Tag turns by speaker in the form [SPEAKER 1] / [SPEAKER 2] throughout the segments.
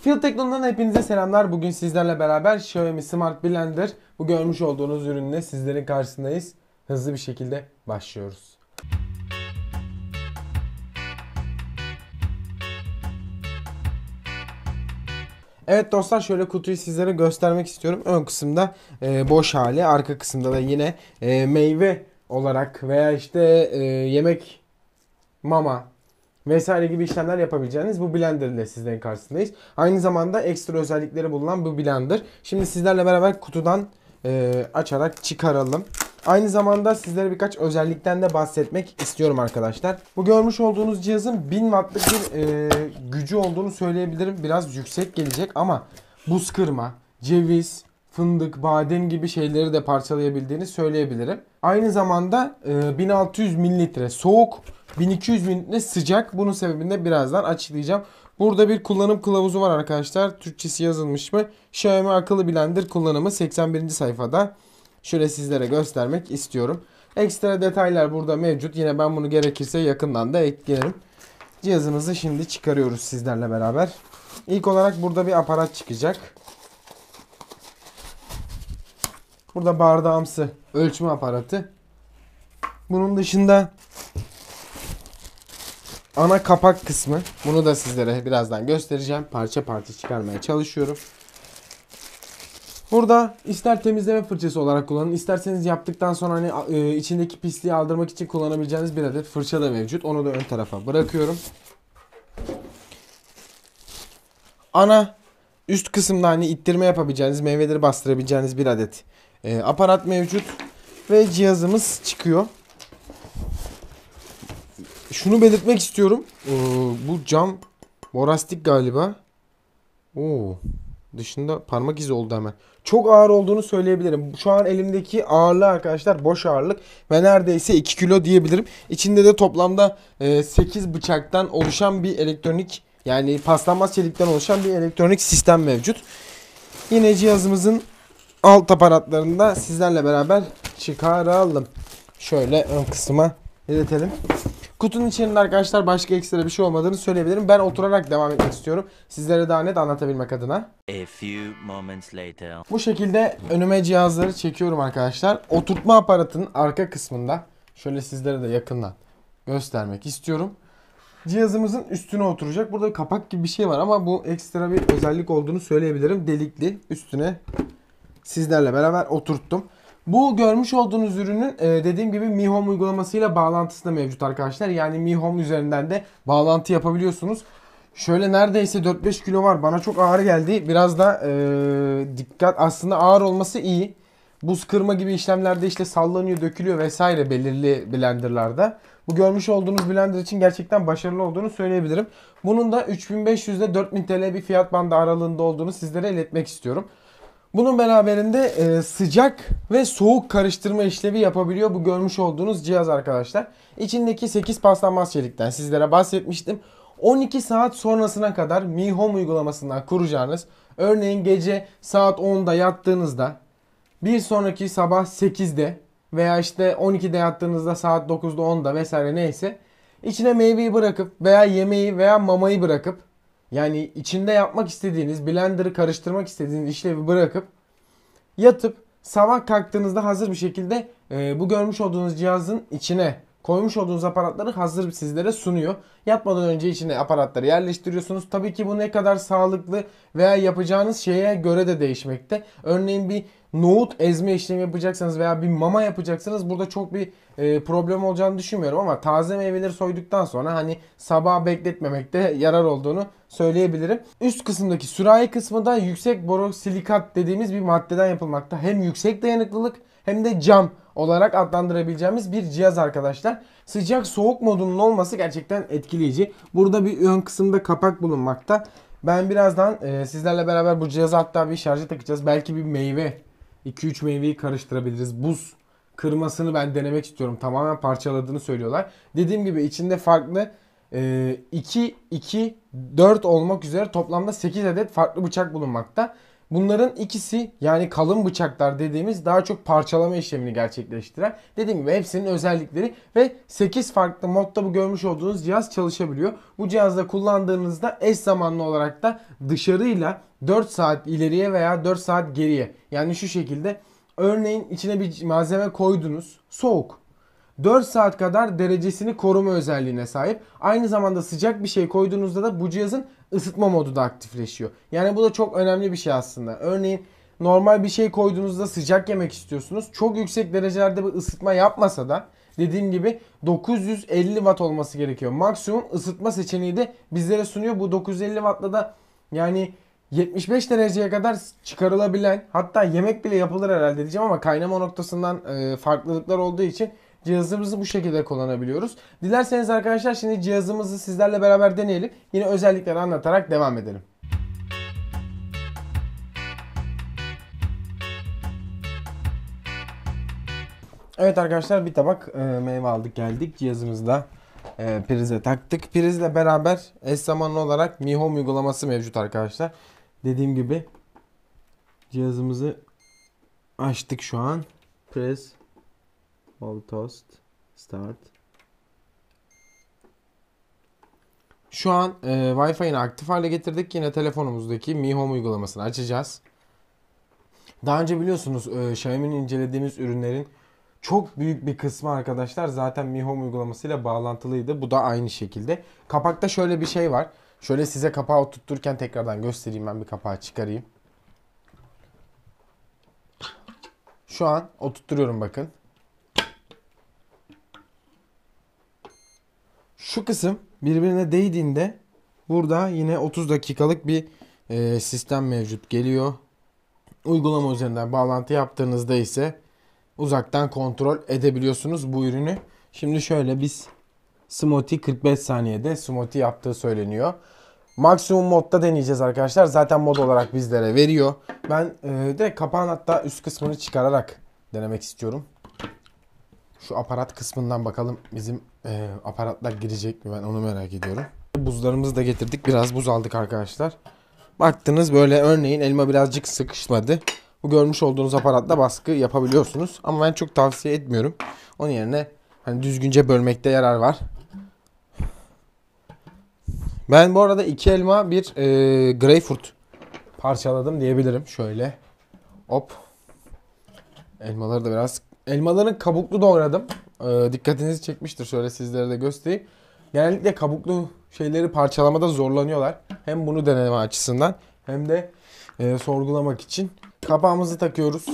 [SPEAKER 1] Field Teknoloji'den hepinize selamlar. Bugün sizlerle beraber Xiaomi Smart Blender bu görmüş olduğunuz ürünle sizlerin karşısındayız. Hızlı bir şekilde başlıyoruz. Evet dostlar şöyle kutuyu sizlere göstermek istiyorum. Ön kısımda e, boş hali, arka kısımda da yine e, meyve olarak veya işte e, yemek mama vesaire gibi işlemler yapabileceğiniz bu blender ile sizlerin karşısındayız. Aynı zamanda ekstra özellikleri bulunan bu blender. Şimdi sizlerle beraber kutudan e, açarak çıkaralım. Aynı zamanda sizlere birkaç özellikten de bahsetmek istiyorum arkadaşlar. Bu görmüş olduğunuz cihazın 1000 wattlık bir e, gücü olduğunu söyleyebilirim. Biraz yüksek gelecek ama buz kırma, ceviz, fındık, badem gibi şeyleri de parçalayabildiğini söyleyebilirim. Aynı zamanda 1600 e, mililitre soğuk, 1200 mililitre sıcak. Bunun sebebini de birazdan açıklayacağım. Burada bir kullanım kılavuzu var arkadaşlar. Türkçesi yazılmış mı? Xiaomi akıllı blender kullanımı 81. sayfada. Şöyle sizlere göstermek istiyorum. Ekstra detaylar burada mevcut. Yine ben bunu gerekirse yakından da eklerim. Cihazımızı şimdi çıkarıyoruz sizlerle beraber. İlk olarak burada bir aparat çıkacak. Burada bardağımsı ölçme aparatı. Bunun dışında ana kapak kısmı. Bunu da sizlere birazdan göstereceğim. Parça parça çıkarmaya çalışıyorum. Burada ister temizleme fırçası olarak kullanın, isterseniz yaptıktan sonra hani e, içindeki pisliği aldırmak için kullanabileceğiniz bir adet fırça da mevcut. Onu da ön tarafa bırakıyorum. Ana üst kısımda hani ittirme yapabileceğiniz, meyveleri bastırabileceğiniz bir adet e, aparat mevcut ve cihazımız çıkıyor. Şunu belirtmek istiyorum. Ee, bu cam borastik galiba. Oo. Dışında parmak izi oldu hemen. Çok ağır olduğunu söyleyebilirim. Şu an elimdeki ağırlığı arkadaşlar boş ağırlık ve neredeyse 2 kilo diyebilirim. İçinde de toplamda 8 e, bıçaktan oluşan bir elektronik yani paslanmaz çelikten oluşan bir elektronik sistem mevcut. Yine cihazımızın alt aparatlarını da sizlerle beraber çıkaralım. Şöyle ön kısma iletelim. Kutunun içerisinde arkadaşlar başka ekstra bir şey olmadığını söyleyebilirim. Ben oturarak devam etmek istiyorum. Sizlere daha net anlatabilmek adına. A few moments later. Bu şekilde önüme cihazları çekiyorum arkadaşlar. Oturtma aparatının arka kısmında şöyle sizlere de yakından göstermek istiyorum. Cihazımızın üstüne oturacak. Burada kapak gibi bir şey var ama bu ekstra bir özellik olduğunu söyleyebilirim. Delikli üstüne sizlerle beraber oturttum. Bu görmüş olduğunuz ürünün e, dediğim gibi Mi Home uygulamasıyla bağlantısı da mevcut arkadaşlar. Yani Mi Home üzerinden de bağlantı yapabiliyorsunuz. Şöyle neredeyse 4-5 kilo var. Bana çok ağır geldi. Biraz da e, dikkat aslında ağır olması iyi. Buz kırma gibi işlemlerde işte sallanıyor, dökülüyor vesaire belirli blenderlarda. Bu görmüş olduğunuz blender için gerçekten başarılı olduğunu söyleyebilirim. Bunun da 3500 ile 4000 TL bir fiyat bandı aralığında olduğunu sizlere iletmek istiyorum. Bunun beraberinde e, sıcak ve soğuk karıştırma işlevi yapabiliyor bu görmüş olduğunuz cihaz arkadaşlar. İçindeki 8 paslanmaz çelikten sizlere bahsetmiştim. 12 saat sonrasına kadar Mi Home uygulamasından kuracağınız örneğin gece saat 10'da yattığınızda bir sonraki sabah 8'de veya işte 12'de yattığınızda saat 9'da 10'da vesaire neyse içine meyveyi bırakıp veya yemeği veya mamayı bırakıp yani içinde yapmak istediğiniz, blender'ı karıştırmak istediğiniz işlevi bırakıp yatıp sabah kalktığınızda hazır bir şekilde e, bu görmüş olduğunuz cihazın içine koymuş olduğunuz aparatları hazır sizlere sunuyor. Yatmadan önce içine aparatları yerleştiriyorsunuz. Tabii ki bu ne kadar sağlıklı veya yapacağınız şeye göre de değişmekte. Örneğin bir nohut ezme işlemi yapacaksanız veya bir mama yapacaksanız burada çok bir e, problem olacağını düşünmüyorum ama taze meyveleri soyduktan sonra hani sabah bekletmemekte yarar olduğunu söyleyebilirim. Üst kısımdaki sürahi kısmı da yüksek borosilikat dediğimiz bir maddeden yapılmakta. Hem yüksek dayanıklılık hem de cam olarak adlandırabileceğimiz bir cihaz arkadaşlar. Sıcak soğuk modunun olması gerçekten etkileyici. Burada bir ön kısımda kapak bulunmakta. Ben birazdan e, sizlerle beraber bu cihazı hatta bir şarja takacağız. Belki bir meyve 2-3 meyveyi karıştırabiliriz. Buz kırmasını ben denemek istiyorum. Tamamen parçaladığını söylüyorlar. Dediğim gibi içinde farklı 2, 2, 4 olmak üzere toplamda 8 adet farklı bıçak bulunmakta. Bunların ikisi yani kalın bıçaklar dediğimiz daha çok parçalama işlemini gerçekleştiren dediğim gibi hepsinin özellikleri ve 8 farklı modda bu görmüş olduğunuz cihaz çalışabiliyor. Bu cihazda kullandığınızda eş zamanlı olarak da dışarıyla 4 saat ileriye veya 4 saat geriye. Yani şu şekilde örneğin içine bir malzeme koydunuz soğuk. 4 saat kadar derecesini koruma özelliğine sahip. Aynı zamanda sıcak bir şey koyduğunuzda da bu cihazın ısıtma modu da aktifleşiyor. Yani bu da çok önemli bir şey aslında. Örneğin normal bir şey koyduğunuzda sıcak yemek istiyorsunuz. Çok yüksek derecelerde bir ısıtma yapmasa da dediğim gibi 950 watt olması gerekiyor. Maksimum ısıtma seçeneği de bizlere sunuyor. Bu 950 wattla da yani 75 dereceye kadar çıkarılabilen hatta yemek bile yapılır herhalde diyeceğim ama kaynama noktasından e, farklılıklar olduğu için cihazımızı bu şekilde kullanabiliyoruz. Dilerseniz arkadaşlar şimdi cihazımızı sizlerle beraber deneyelim. Yine özellikleri anlatarak devam edelim. Evet arkadaşlar bir tabak e, meyve aldık geldik. Cihazımızı da e, prize taktık. Prizle beraber eş zamanlı olarak Mi Home uygulaması mevcut arkadaşlar. Dediğim gibi cihazımızı açtık şu an. Press all toast start. Şu an e, Wi-Fi'ni aktif hale getirdik. Yine telefonumuzdaki Mi Home uygulamasını açacağız. Daha önce biliyorsunuz e, Xiaomi'nin incelediğimiz ürünlerin çok büyük bir kısmı arkadaşlar zaten Mi Home uygulamasıyla bağlantılıydı. Bu da aynı şekilde. Kapakta şöyle bir şey var. Şöyle size kapağı oturturken tekrardan göstereyim ben bir kapağı çıkarayım. Şu an oturtuyorum bakın. Şu kısım birbirine değdiğinde burada yine 30 dakikalık bir e, sistem mevcut geliyor. Uygulama üzerinden bağlantı yaptığınızda ise uzaktan kontrol edebiliyorsunuz bu ürünü. Şimdi şöyle biz Smoothie 45 saniyede smoothie yaptığı söyleniyor. Maksimum modda deneyeceğiz arkadaşlar. Zaten mod olarak bizlere veriyor. Ben e, direkt kapağın hatta üst kısmını çıkararak denemek istiyorum. Şu aparat kısmından bakalım bizim e, aparatlar girecek mi ben onu merak ediyorum. Buzlarımızı da getirdik. Biraz buz aldık arkadaşlar. Baktınız böyle örneğin elma birazcık sıkışmadı. Bu görmüş olduğunuz aparatla baskı yapabiliyorsunuz. Ama ben çok tavsiye etmiyorum. Onun yerine hani düzgünce bölmekte yarar var. Ben bu arada iki elma bir e, greyfurt parçaladım diyebilirim. Şöyle hop. Elmaları da biraz elmaların kabuklu doğradım. E, dikkatinizi çekmiştir. Şöyle sizlere de göstereyim. Genellikle kabuklu şeyleri parçalamada zorlanıyorlar. Hem bunu deneme açısından hem de e, sorgulamak için. Kapağımızı takıyoruz.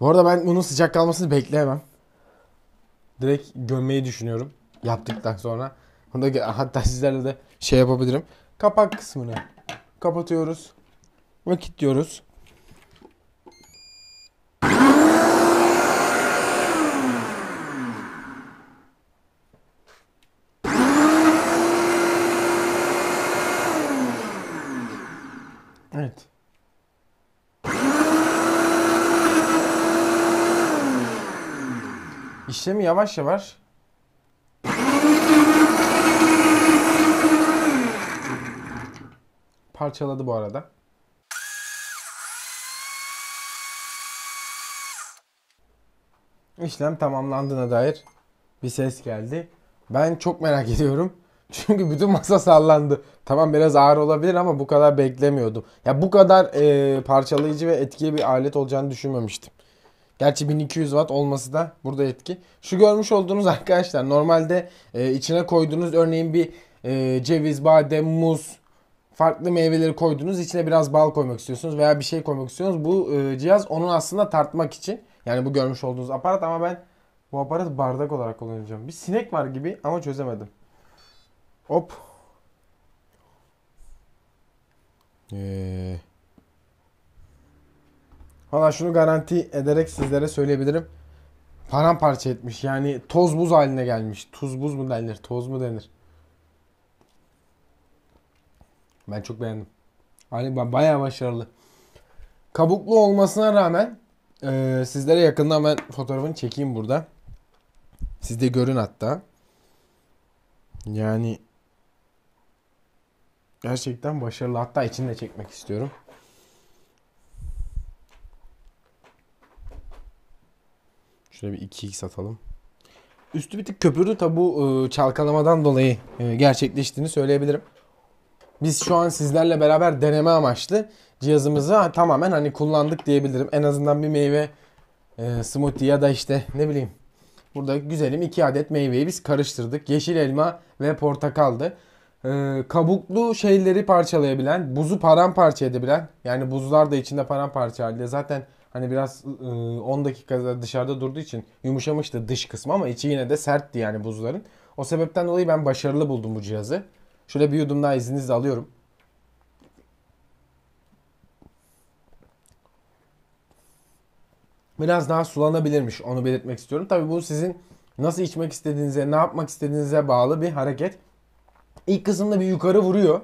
[SPEAKER 1] Bu arada ben bunun sıcak kalmasını bekleyemem. Direkt gömmeyi düşünüyorum yaptıktan sonra. Onu da hatta sizlerle de şey yapabilirim. Kapak kısmını kapatıyoruz ve kilitliyoruz. Evet. İşlemi yavaş yavaş parçaladı bu arada. İşlem tamamlandığına dair bir ses geldi. Ben çok merak ediyorum. Çünkü bütün masa sallandı. Tamam biraz ağır olabilir ama bu kadar beklemiyordum. Ya bu kadar e, parçalayıcı ve etkili bir alet olacağını düşünmemiştim. Gerçi 1200 watt olması da burada etki. Şu görmüş olduğunuz arkadaşlar normalde e, içine koyduğunuz örneğin bir e, ceviz, badem, muz, farklı meyveleri koydunuz. içine biraz bal koymak istiyorsunuz veya bir şey koymak istiyorsunuz. Bu e, cihaz onun aslında tartmak için. Yani bu görmüş olduğunuz aparat ama ben bu aparat bardak olarak kullanacağım. Bir sinek var gibi ama çözemedim. Hop. Ee. Valla şunu garanti ederek sizlere söyleyebilirim. Paramparça etmiş. Yani toz buz haline gelmiş. Tuz buz mu denir? Toz mu denir? Ben çok beğendim. Hani bayağı başarılı. Kabuklu olmasına rağmen e, sizlere yakından ben fotoğrafını çekeyim burada. Siz de görün hatta. Yani gerçekten başarılı. Hatta içini de çekmek istiyorum. Şöyle bir 2x atalım. Üstü bir tık köpürdü tabi bu e, çalkalamadan dolayı e, gerçekleştiğini söyleyebilirim. Biz şu an sizlerle beraber deneme amaçlı cihazımızı tamamen hani kullandık diyebilirim. En azından bir meyve e, smoothie ya da işte ne bileyim. Burada güzelim iki adet meyveyi biz karıştırdık. Yeşil elma ve portakaldı. E, kabuklu şeyleri parçalayabilen, buzu paramparça edebilen. Yani buzlar da içinde paramparça halde. Zaten hani biraz e, 10 dakika dışarıda durduğu için yumuşamıştı dış kısmı ama içi yine de sertti yani buzların. O sebepten dolayı ben başarılı buldum bu cihazı. Şöyle bir yudum daha izninizle alıyorum. Biraz daha sulanabilirmiş onu belirtmek istiyorum. Tabii bu sizin nasıl içmek istediğinize, ne yapmak istediğinize bağlı bir hareket. İlk kısımda bir yukarı vuruyor.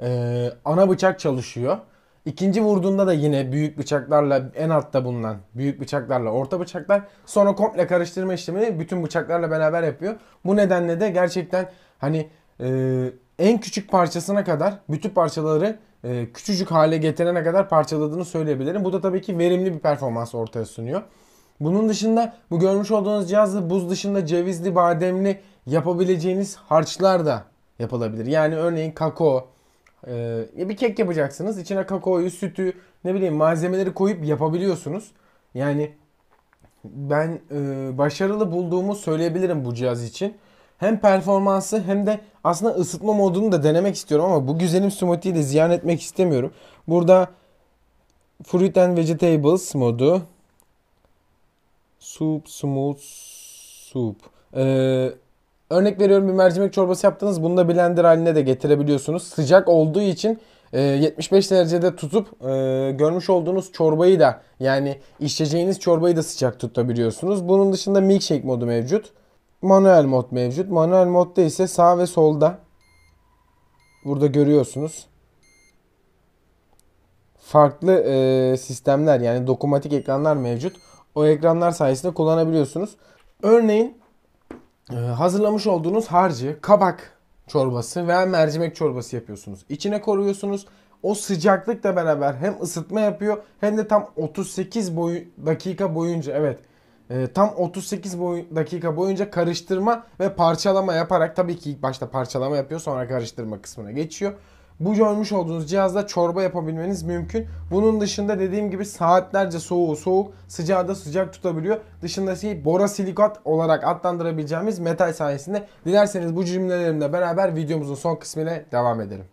[SPEAKER 1] Ee, ana bıçak çalışıyor. İkinci vurduğunda da yine büyük bıçaklarla en altta bulunan büyük bıçaklarla orta bıçaklar sonra komple karıştırma işlemini bütün bıçaklarla beraber yapıyor. Bu nedenle de gerçekten hani e, en küçük parçasına kadar bütün parçaları e, küçücük hale getirene kadar parçaladığını söyleyebilirim. Bu da tabii ki verimli bir performans ortaya sunuyor. Bunun dışında bu görmüş olduğunuz cihazla buz dışında cevizli, bademli yapabileceğiniz harçlar da yapılabilir. Yani örneğin kakao, e, bir kek yapacaksınız. İçine kakaoyu, sütü, ne bileyim malzemeleri koyup yapabiliyorsunuz. Yani ben e, başarılı bulduğumu söyleyebilirim bu cihaz için hem performansı hem de aslında ısıtma modunu da denemek istiyorum ama bu güzelim smoothie'yi de ziyan etmek istemiyorum. Burada Fruit and Vegetables modu. Soup, smooth, soup. Ee, örnek veriyorum bir mercimek çorbası yaptınız. Bunu da blender haline de getirebiliyorsunuz. Sıcak olduğu için e, 75 derecede tutup e, görmüş olduğunuz çorbayı da yani içeceğiniz çorbayı da sıcak tutabiliyorsunuz. Bunun dışında milkshake modu mevcut manuel mod mevcut. Manuel modda ise sağ ve solda burada görüyorsunuz farklı e, sistemler yani dokumatik ekranlar mevcut. O ekranlar sayesinde kullanabiliyorsunuz. Örneğin e, hazırlamış olduğunuz harcı, kabak çorbası veya mercimek çorbası yapıyorsunuz. İçine koruyorsunuz. O sıcaklıkla beraber hem ısıtma yapıyor hem de tam 38 boyu, dakika boyunca evet e, tam 38 boy dakika boyunca karıştırma ve parçalama yaparak tabii ki ilk başta parçalama yapıyor sonra karıştırma kısmına geçiyor. Bu görmüş olduğunuz cihazla çorba yapabilmeniz mümkün. Bunun dışında dediğim gibi saatlerce soğuğu soğuk, sıcağı da sıcak tutabiliyor. Dışında şey borasilikat olarak adlandırabileceğimiz metal sayesinde. Dilerseniz bu cümlelerimle beraber videomuzun son kısmına devam edelim.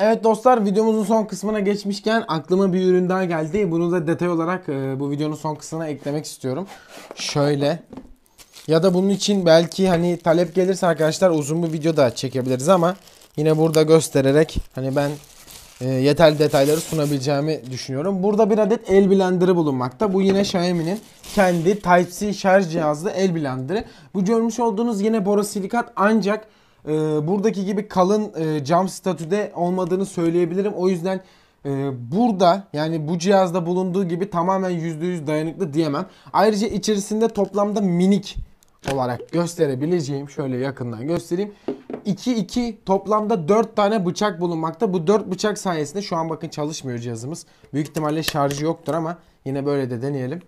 [SPEAKER 1] Evet dostlar videomuzun son kısmına geçmişken aklıma bir ürün daha geldi. Bunu da detay olarak e, bu videonun son kısmına eklemek istiyorum. Şöyle ya da bunun için belki hani talep gelirse arkadaşlar uzun bir video da çekebiliriz ama yine burada göstererek hani ben e, yeterli detayları sunabileceğimi düşünüyorum. Burada bir adet el blenderı bulunmakta. Bu yine Xiaomi'nin kendi Type-C şarj cihazlı el blenderı. Bu görmüş olduğunuz yine borosilikat ancak e, buradaki gibi kalın e, cam statüde olmadığını söyleyebilirim. O yüzden e, burada yani bu cihazda bulunduğu gibi tamamen %100 dayanıklı diyemem. Ayrıca içerisinde toplamda minik olarak gösterebileceğim şöyle yakından göstereyim. 2-2 toplamda 4 tane bıçak bulunmakta. Bu 4 bıçak sayesinde şu an bakın çalışmıyor cihazımız. Büyük ihtimalle şarjı yoktur ama yine böyle de deneyelim.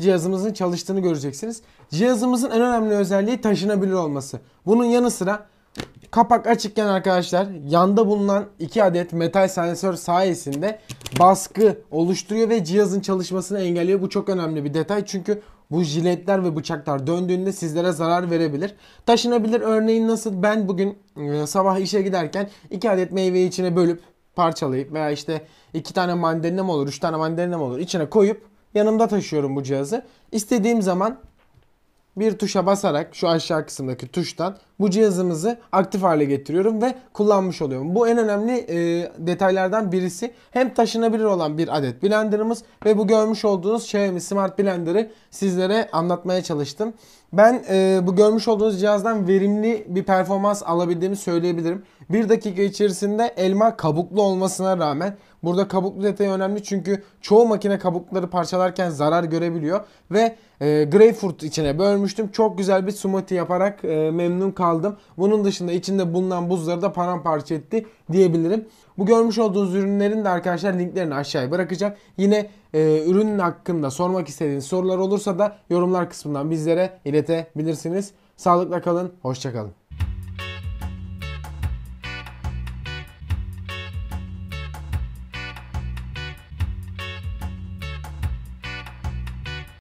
[SPEAKER 1] cihazımızın çalıştığını göreceksiniz. Cihazımızın en önemli özelliği taşınabilir olması. Bunun yanı sıra kapak açıkken arkadaşlar yanda bulunan iki adet metal sensör sayesinde baskı oluşturuyor ve cihazın çalışmasını engelliyor. Bu çok önemli bir detay çünkü bu jiletler ve bıçaklar döndüğünde sizlere zarar verebilir. Taşınabilir örneğin nasıl ben bugün e, sabah işe giderken iki adet meyveyi içine bölüp parçalayıp veya işte iki tane mandalina mı olur, üç tane mandalina mı olur içine koyup Yanımda taşıyorum bu cihazı. İstediğim zaman bir tuşa basarak şu aşağı kısımdaki tuştan bu cihazımızı aktif hale getiriyorum ve kullanmış oluyorum. Bu en önemli e, detaylardan birisi. Hem taşınabilir olan bir adet blenderımız ve bu görmüş olduğunuz Xiaomi Smart Blender'ı sizlere anlatmaya çalıştım. Ben e, bu görmüş olduğunuz cihazdan verimli bir performans alabildiğimi söyleyebilirim. Bir dakika içerisinde elma kabuklu olmasına rağmen burada kabuklu detay önemli çünkü çoğu makine kabukları parçalarken zarar görebiliyor ve e, greyfurt içine bölmüştüm. Çok güzel bir smoothie yaparak e, memnun kaldım aldım. Bunun dışında içinde bulunan buzları da paramparça etti diyebilirim. Bu görmüş olduğunuz ürünlerin de arkadaşlar linklerini aşağıya bırakacağım. Yine e, ürünün hakkında sormak istediğiniz sorular olursa da yorumlar kısmından bizlere iletebilirsiniz. Sağlıkla kalın, hoşçakalın.